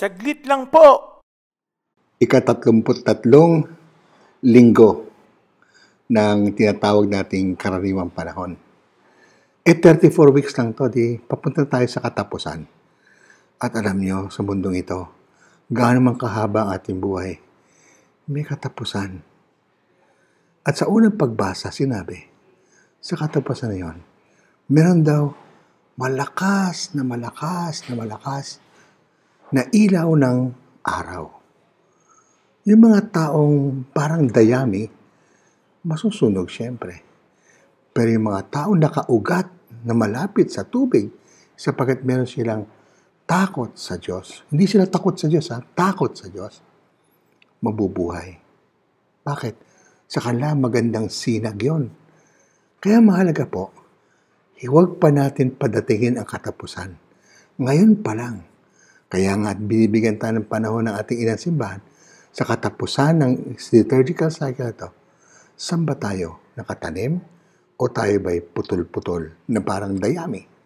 Saglit lang po. Ikatatlumput-tatlong linggo ng tinatawag nating karaniwang panahon. Eh, 34 weeks lang to, di papunta tayo sa katapusan. At alam nyo, sa mundong ito, gaano man kahaba ang ating buhay, may katapusan. At sa unang pagbasa, sinabi, sa katapusan na yon, meron daw malakas na malakas na malakas na ilaw ng araw. Yung mga taong parang dayami, masusunog siyempre. Pero yung mga taong nakaugat na malapit sa tubig, sapagkat meron silang takot sa Diyos, hindi sila takot sa Diyos ha, takot sa Diyos, mabubuhay. Bakit? Sa kanila magandang sinag yon. Kaya mahalaga po, huwag pa natin padatingin ang katapusan. Ngayon pa lang, kaya nga at binibigyan tayo ng panahon ng ating ilang simbahan sa katapusan ng liturgical cycle ito. Saan ba tayo? Nakatanim? O tayo ba'y putol-putol na parang dayami?